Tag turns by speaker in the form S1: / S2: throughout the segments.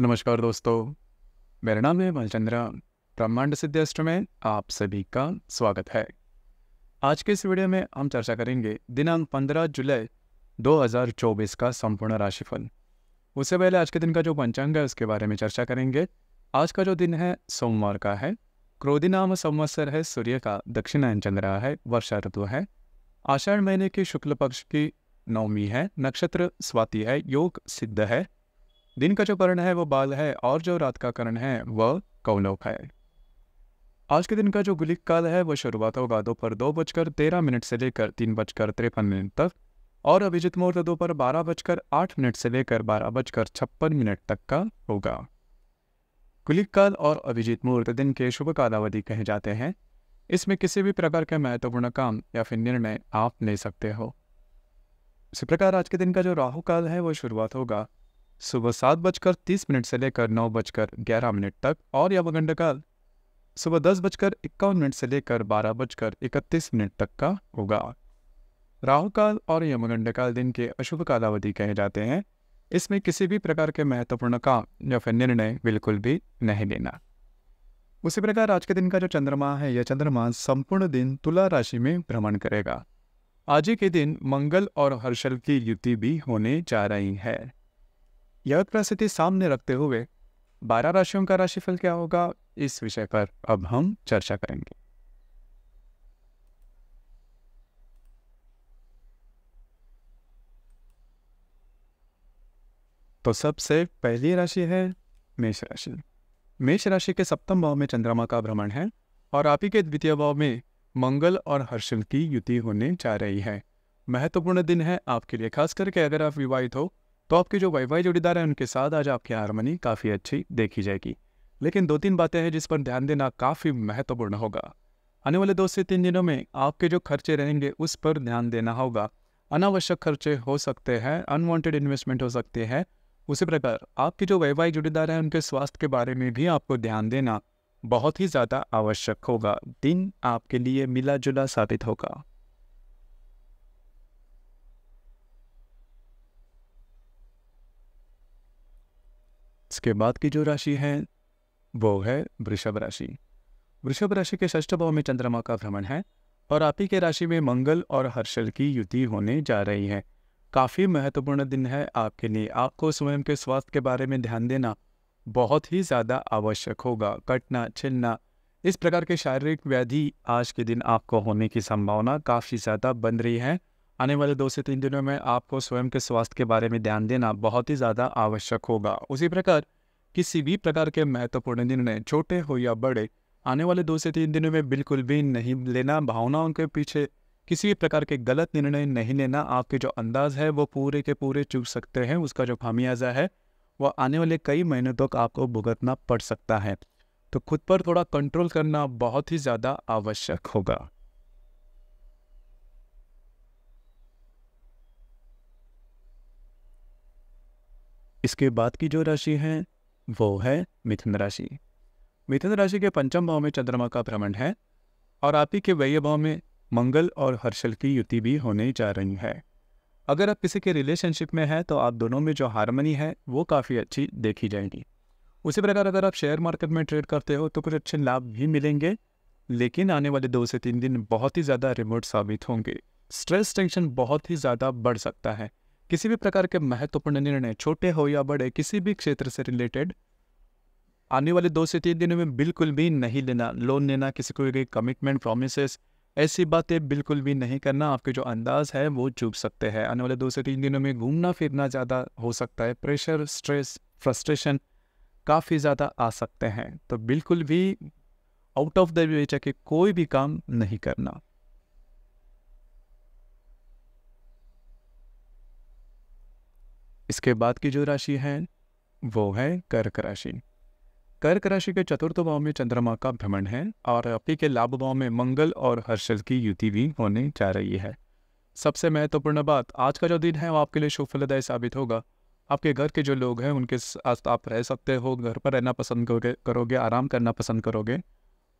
S1: नमस्कार दोस्तों मेरा नाम है मलचंद्रा ब्रह्मांड अष्ट में आप सभी का स्वागत है आज के इस वीडियो में हम चर्चा करेंगे दिनांक 15 जुलाई 2024 का संपूर्ण राशिफल उससे पहले आज के दिन का जो पंचांग है उसके बारे में चर्चा करेंगे आज का जो दिन है सोमवार का है क्रोधी नाम संवत्सर है सूर्य का दक्षिणायन चंद्रा है वर्षा ऋतु है आषाढ़ महीने के शुक्ल पक्ष की नवमी है नक्षत्र स्वाति है योग सिद्ध है दिन का जो करण है वो बाल है और जो रात का करण है वह कौलोक है आज के दिन का जो गुलिक काल है वह शुरुआत होगा दोपहर दो, बजकर तेरह मिनट से लेकर तीन बजकर तिरपन मिनट तक और अभिजित मुहूर्त दोपहर बारह बजकर आठ मिनट से लेकर बारह बजकर छप्पन मिनट तक का होगा गुलिक काल और अभिजीत मुहूर्त दिन के शुभ कालावधि कहे जाते हैं इसमें किसी भी प्रकार के महत्वपूर्ण काम या फिर निर्णय आप ले सकते हो इसी प्रकार आज के दिन का जो राहु काल है वह शुरुआत होगा सुबह सात बजकर तीस मिनट से लेकर नौ बजकर ग्यारह मिनट तक और यावगंड काल सुबह दस बजकर इक्यावन मिनट से लेकर बारह बजकर इकतीस मिनट तक का होगा राहु काल और यमगंड काल दिन के अशुभ कालावधि कहे जाते हैं इसमें किसी भी प्रकार के महत्वपूर्ण काम या फिर निर्णय बिल्कुल भी नहीं लेना उसी प्रकार आज के दिन का जो चंद्रमा है यह चंद्रमा संपूर्ण दिन तुला राशि में भ्रमण करेगा आज ही के दिन मंगल और हर्षल की युति भी होने जा रही है यह परिस्थिति सामने रखते हुए बारह राशियों का राशिफल क्या होगा इस विषय पर अब हम चर्चा करेंगे तो सबसे पहली राशि है मेष राशि मेष राशि के सप्तम भाव में चंद्रमा का भ्रमण है और आप ही के द्वितीय भाव में मंगल और हर्षल की युति होने जा रही है महत्वपूर्ण दिन है आपके लिए खास करके अगर आप विवाहित हो तो आपके जो फाई जुड़ीदार हैं उनके साथ आज आपकी हारमनी काफ़ी अच्छी देखी जाएगी लेकिन दो तीन बातें हैं जिस पर ध्यान देना काफ़ी महत्वपूर्ण होगा आने वाले दो से तीन दिनों में आपके जो खर्चे रहेंगे उस पर ध्यान देना होगा अनावश्यक खर्चे हो सकते हैं अनवांटेड इन्वेस्टमेंट हो सकते हैं उसी प्रकार आपके जो वैवाहिक जुड़ीदार हैं उनके स्वास्थ्य के बारे में भी आपको ध्यान देना बहुत ही ज़्यादा आवश्यक होगा दिन आपके लिए मिला जुला साबित होगा इसके बाद की जो राशि है वो है वृषभ राशि वृषभ राशि के ष्ठ भाव में चंद्रमा का भ्रमण है और आप ही के राशि में मंगल और हर्षल की युति होने जा रही है काफ़ी महत्वपूर्ण दिन है आपके लिए आपको स्वयं के स्वास्थ्य के बारे में ध्यान देना बहुत ही ज़्यादा आवश्यक होगा कटना छिलना इस प्रकार के शारीरिक व्याधि आज के दिन आपको होने की संभावना काफ़ी ज़्यादा बन रही है आने वाले दो से तीन दिनों में आपको स्वयं के स्वास्थ्य के बारे में ध्यान देना बहुत ही ज़्यादा आवश्यक होगा उसी प्रकार किसी भी प्रकार के महत्वपूर्ण निर्णय छोटे हो या बड़े आने वाले दो से तीन दिनों में बिल्कुल भी नहीं लेना भावनाओं के पीछे किसी भी प्रकार के गलत निर्णय नहीं लेना आपके जो अंदाज है वो पूरे के पूरे चूक सकते हैं उसका जो खामियाजा है वह आने वाले कई महीनों तक तो आपको भुगतना पड़ सकता है तो खुद पर थोड़ा कंट्रोल करना बहुत ही ज़्यादा आवश्यक होगा इसके बाद की जो राशि है वो है मिथुन राशि मिथुन राशि के पंचम भाव में चंद्रमा का भ्रमण है और आप ही के व्यय भाव में मंगल और हर्षल की युति भी होने जा रही है अगर आप किसी के रिलेशनशिप में हैं तो आप दोनों में जो हारमनी है वो काफ़ी अच्छी देखी जाएगी उसी प्रकार अगर आप शेयर मार्केट में ट्रेड करते हो तो कुछ अच्छे लाभ भी मिलेंगे लेकिन आने वाले दो से तीन दिन बहुत ही ज़्यादा रिमोट साबित होंगे स्ट्रेस टेंशन बहुत ही ज़्यादा बढ़ सकता है किसी भी प्रकार के महत्वपूर्ण निर्णय छोटे हो या बड़े किसी भी क्षेत्र से रिलेटेड आने वाले दो से तीन दिनों में बिल्कुल भी नहीं लेना लोन लेना किसी को भी कमिटमेंट प्रोमिसेस ऐसी बातें बिल्कुल भी नहीं करना आपके जो अंदाज है वो चूक सकते हैं आने वाले दो से तीन दिनों में घूमना फिरना ज़्यादा हो सकता है प्रेशर स्ट्रेस फ्रस्ट्रेशन काफ़ी ज़्यादा आ सकते हैं तो बिल्कुल भी आउट ऑफ द वे जाके कोई भी काम नहीं करना इसके बाद की जो राशि है वो है कर्क राशि कर्क राशि के चतुर्थ भाव में चंद्रमा का भ्रमण है और अपी के लाभ भाव में मंगल और हर्षल की युति भी होने जा रही है सबसे महत्वपूर्ण बात आज का जो दिन है वो आपके लिए शुभ साबित होगा आपके घर के जो लोग हैं उनके साथ आप रह सकते हो घर पर रहना पसंद करोगे करोगे आराम करना पसंद करोगे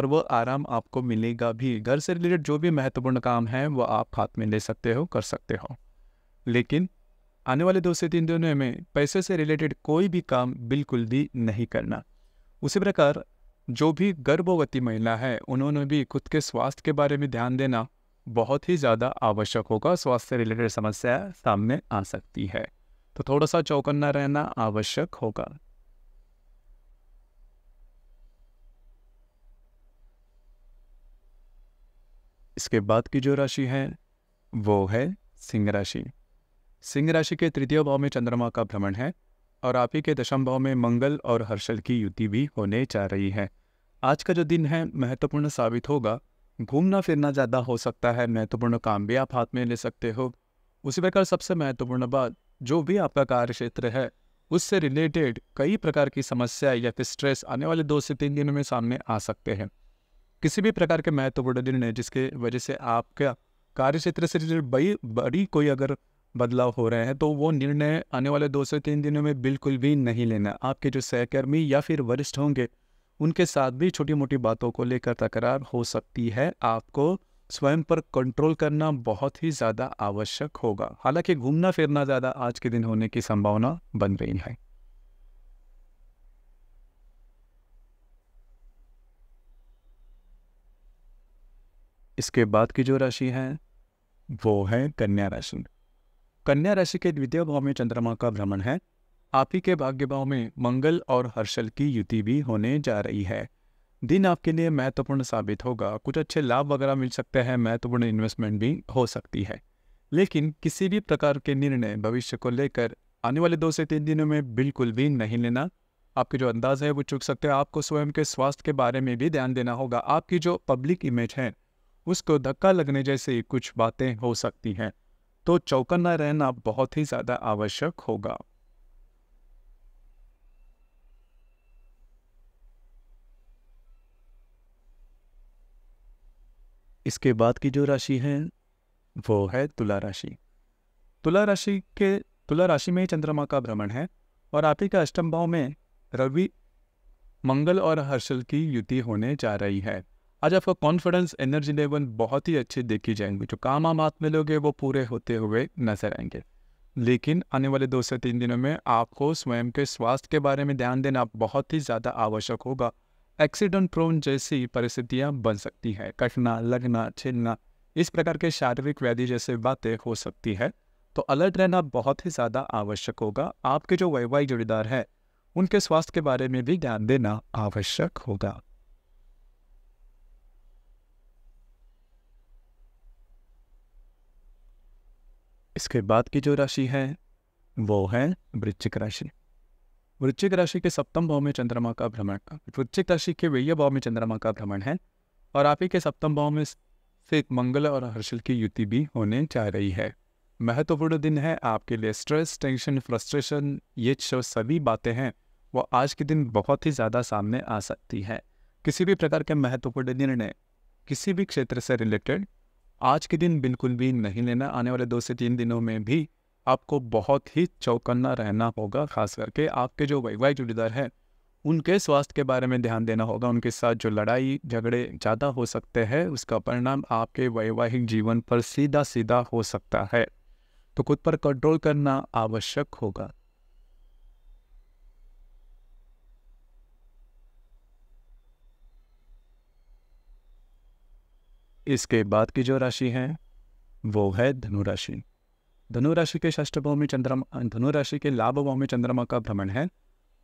S1: और वो आराम आपको मिलेगा भी घर से रिलेटेड जो भी महत्वपूर्ण काम है वो आप हाथ में ले सकते हो कर सकते हो लेकिन आने वाले दो से तीन दिनों में पैसे से रिलेटेड कोई भी काम बिल्कुल भी नहीं करना उसी प्रकार जो भी गर्भवती महिला है उन्होंने भी खुद के स्वास्थ्य के बारे में ध्यान देना बहुत ही ज़्यादा आवश्यक होगा स्वास्थ्य से रिलेटेड समस्या सामने आ सकती है तो थोड़ा सा चौकन्ना रहना आवश्यक होगा इसके बाद की जो राशि है वो है सिंह राशि सिंह राशि के तृतीय भाव में चंद्रमा का भ्रमण है और आप ही के दशम भाव में मंगल और हर्षल की युति भी होने जा रही है आज का जो दिन है महत्वपूर्ण साबित होगा घूमना फिरना ज़्यादा हो सकता है महत्वपूर्ण काम भी आप हाथ में ले सकते हो उसी प्रकार सबसे महत्वपूर्ण बात जो भी आपका कार्य क्षेत्र है उससे रिलेटेड कई प्रकार की समस्या या फिर स्ट्रेस आने वाले दो से तीन दिनों में सामने आ सकते हैं किसी भी प्रकार के महत्वपूर्ण दिन है जिसके वजह से आपका कार्य क्षेत्र से रिलेटेड बड़ी बड़ी कोई अगर बदलाव हो रहे हैं तो वो निर्णय आने वाले दो से तीन दिनों में बिल्कुल भी नहीं लेना आपके जो सहकर्मी या फिर वरिष्ठ होंगे उनके साथ भी छोटी मोटी बातों को लेकर तकरार हो सकती है आपको स्वयं पर कंट्रोल करना बहुत ही ज़्यादा आवश्यक होगा हालांकि घूमना फिरना ज़्यादा आज के दिन होने की संभावना बन रही है इसके बाद की जो राशि है वो है कन्या राशि कन्या राशि के द्वितीय भाव में चंद्रमा का भ्रमण है आप ही के भाग्य भाव में मंगल और हर्षल की युति भी होने जा रही है दिन आपके लिए महत्वपूर्ण साबित होगा कुछ अच्छे लाभ वगैरह मिल सकते हैं महत्वपूर्ण इन्वेस्टमेंट भी हो सकती है लेकिन किसी भी प्रकार के निर्णय भविष्य को लेकर आने वाले दो से तीन दिनों में बिल्कुल भी नहीं लेना आपके जो अंदाज है वो चुक सकते हैं आपको स्वयं के स्वास्थ्य के बारे में भी ध्यान देना होगा आपकी जो पब्लिक इमेज है उसको धक्का लगने जैसी कुछ बातें हो सकती हैं तो चौकन्ना रहना बहुत ही ज़्यादा आवश्यक होगा इसके बाद की जो राशि है वो है तुला राशि तुला राशि के तुला राशि में चंद्रमा का भ्रमण है और आप ही का अष्टम भाव में रवि मंगल और हर्षल की युति होने जा रही है आज आपका कॉन्फिडेंस एनर्जी लेवल बहुत ही अच्छे देखी जाएंगे जो काम आम आप मिलोगे वो पूरे होते हुए नजर आएंगे लेकिन आने वाले दो से तीन दिनों में आपको स्वयं के स्वास्थ्य के बारे में ध्यान देना बहुत ही ज़्यादा आवश्यक होगा एक्सीडेंट प्रोन जैसी परिस्थितियाँ बन सकती हैं कटना लगना छिलना इस प्रकार के शारीरिक व्याधि जैसे बातें हो सकती है तो अलर्ट रहना बहुत ही ज़्यादा आवश्यक होगा आपके जो वैवाहिक जोड़ीदार हैं उनके स्वास्थ्य के बारे में भी ध्यान देना आवश्यक होगा इसके बाद की जो राशि है वो है वृश्चिक राशि वृश्चिक राशि के सप्तम भाव में चंद्रमा का भ्रमण वृश्चिक राशि के व्यय भाव में चंद्रमा का भ्रमण है और आप ही के सप्तम भाव में स्थित मंगल और हर्षल की युति भी होने जा रही है महत्वपूर्ण दिन है आपके लिए स्ट्रेस टेंशन फ्रस्ट्रेशन ये जो सभी बातें हैं वो आज के दिन बहुत ही ज़्यादा सामने आ सकती है किसी भी प्रकार के महत्वपूर्ण निर्णय किसी भी क्षेत्र से रिलेटेड आज के दिन बिल्कुल भी नहीं लेना आने वाले दो से तीन दिनों में भी आपको बहुत ही चौकन्ना रहना होगा खास करके आपके जो वैवाहिक जुड़ीदार हैं उनके स्वास्थ्य के बारे में ध्यान देना होगा उनके साथ जो लड़ाई झगड़े ज़्यादा हो सकते हैं उसका परिणाम आपके वैवाहिक जीवन पर सीधा सीधा हो सकता है तो खुद पर कंट्रोल करना आवश्यक होगा इसके बाद की जो राशि है वो है धनुराशि धनुराशि के षष्ठ भाव में चंद्रमा धनुराशि के लाभ भाव में चंद्रमा का भ्रमण है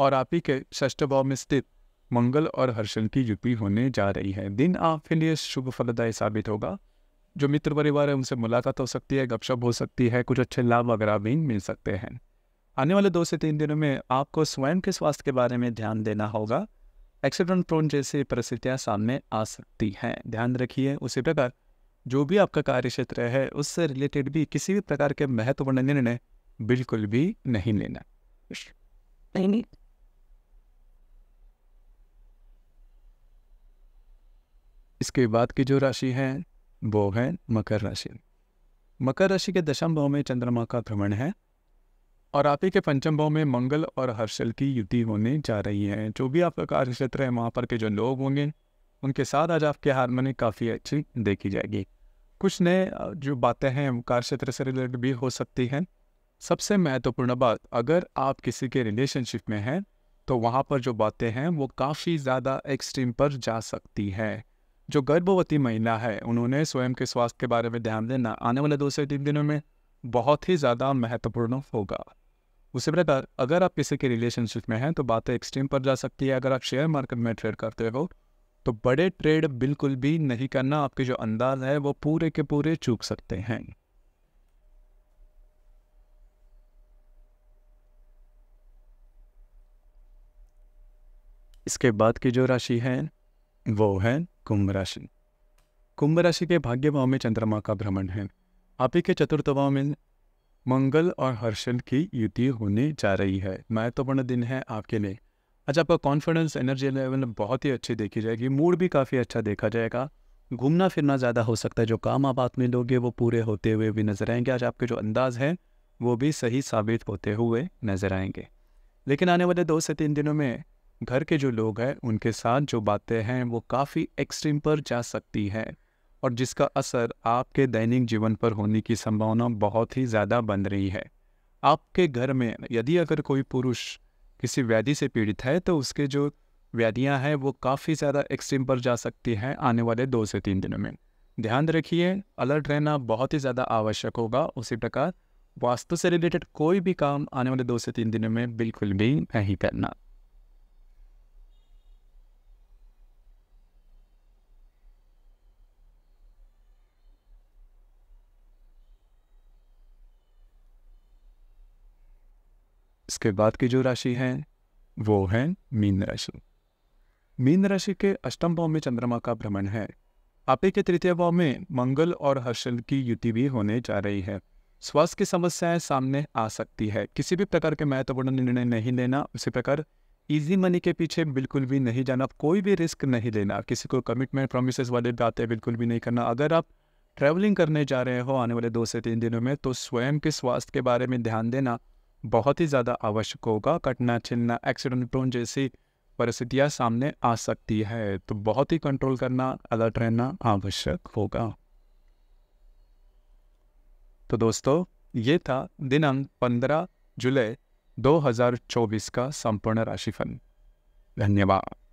S1: और आप ही के षष्ठ भाव में स्थित मंगल और हर्षण की युति होने जा रही है दिन आपके लिए शुभ फलदायी साबित होगा जो मित्र परिवार है उनसे मुलाकात हो सकती है गपशप हो सकती है कुछ अच्छे लाभ वगैरह भी मिल सकते हैं आने वाले दो से तीन दिनों में आपको स्वयं के स्वास्थ्य के बारे में ध्यान देना होगा एक्सीडेंट प्रोन जैसी परिस्थितियाँ सामने आ सकती हैं ध्यान रखिए उसी प्रकार जो भी आपका कार्य क्षेत्र है उससे रिलेटेड भी किसी भी प्रकार के महत्वपूर्ण निर्णय बिल्कुल भी नहीं लेना नहीं। इसके बाद की जो राशि है वो है मकर राशि मकर राशि के दशम भाव में चंद्रमा का भ्रमण है और आप ही के पंचम भाव में मंगल और हर्षल की युति होने जा रही है जो भी आपका कार्य क्षेत्र है वहाँ पर के जो लोग होंगे उनके साथ आज आपके हारमोनी काफ़ी अच्छी देखी जाएगी कुछ नए जो बातें हैं कार्य क्षेत्र से रिलेटेड भी हो सकती हैं सबसे महत्वपूर्ण बात अगर आप किसी के रिलेशनशिप में हैं तो वहाँ पर जो बातें हैं वो काफ़ी ज़्यादा एक्सट्रीम पर जा सकती हैं जो गर्भवती महिला है उन्होंने स्वयं के स्वास्थ्य के बारे में ध्यान देना आने वाले दो से तीन दिनों में बहुत ही ज़्यादा महत्वपूर्ण होगा उससे पहले अगर आप किसी के रिलेशनशिप में हैं तो बातें एक्सट्रीम पर जा सकती है अगर आप शेयर मार्केट में ट्रेड करते हो तो बड़े ट्रेड बिल्कुल भी नहीं करना आपके जो अंदाज है वो पूरे के पूरे चूक सकते हैं इसके बाद की जो राशि है वो है कुंभ राशि कुंभ राशि के भाग्य भाव में चंद्रमा का भ्रमण है आप ही के चतुर्थ भाव में मंगल और हर्षल की युति होने जा रही है महत्वपूर्ण दिन है आपके लिए आज आपका कॉन्फिडेंस एनर्जी लेवल बहुत ही अच्छी देखी जाएगी मूड भी काफ़ी अच्छा देखा जाएगा घूमना फिरना ज़्यादा हो सकता है जो काम आप हाथ लोगे वो पूरे होते हुए भी नज़र आएंगे आज आपके जो अंदाज है वो भी सही साबित होते हुए नज़र आएंगे लेकिन आने वाले दो से तीन दिनों में घर के जो लोग हैं उनके साथ जो बातें हैं वो काफ़ी एक्सट्रीम पर जा सकती हैं और जिसका असर आपके दैनिक जीवन पर होने की संभावना बहुत ही ज़्यादा बन रही है आपके घर में यदि अगर कोई पुरुष किसी व्याधि से पीड़ित है तो उसके जो व्याधियाँ हैं वो काफ़ी ज़्यादा एक्सट्रीम पर जा सकती हैं आने वाले दो से तीन दिनों में ध्यान रखिए अलर्ट रहना बहुत ही ज़्यादा आवश्यक होगा उसी प्रकार वास्तु से रिलेटेड कोई भी काम आने वाले दो से तीन दिनों में बिल्कुल भी नहीं करना इसके बाद की जो राशि है वो है मीन राशि मीन राशि के अष्टम भाव में चंद्रमा का भ्रमण है आपे के तृतीय भाव में मंगल और हर्षल की युति भी होने जा रही है स्वास्थ्य की समस्याएं सामने आ सकती है किसी भी प्रकार के महत्वपूर्ण निर्णय नहीं लेना उसी प्रकार इजी मनी के पीछे बिल्कुल भी नहीं जाना कोई भी रिस्क नहीं लेना किसी को कमिटमेंट प्रोमिस वाले बातें बिल्कुल भी नहीं करना अगर आप ट्रैवलिंग करने जा रहे हो आने वाले दो से तीन दिनों में तो स्वयं के स्वास्थ्य के बारे में ध्यान देना बहुत ही ज़्यादा आवश्यक होगा कटना छिलना एक्सीडेंट प्रोन जैसी परिस्थितियाँ सामने आ सकती है तो बहुत ही कंट्रोल करना अलर्ट रहना आवश्यक होगा तो दोस्तों ये था दिनांक 15 जुलाई 2024 का संपूर्ण राशिफल धन्यवाद